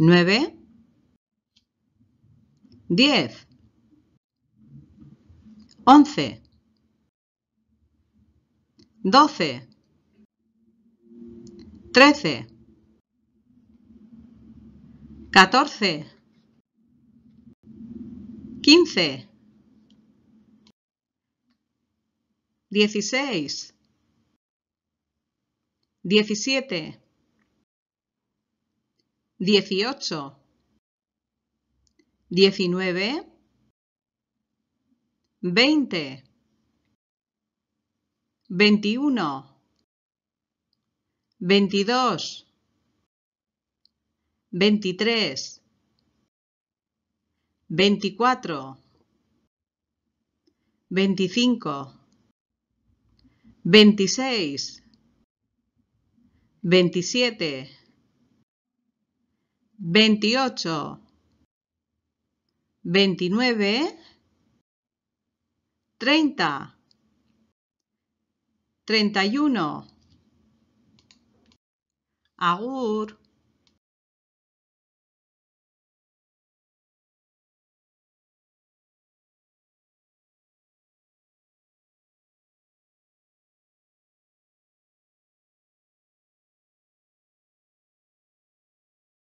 9, 10, 11, 12, 13, 14, 15, 16, 17, dieciocho, diecinueve, veinte, veintiuno, veintidós, veintitrés, veinticuatro, veinticinco, veintiséis, veintisiete veintiocho, veintinueve, treinta, treinta y uno. Agur.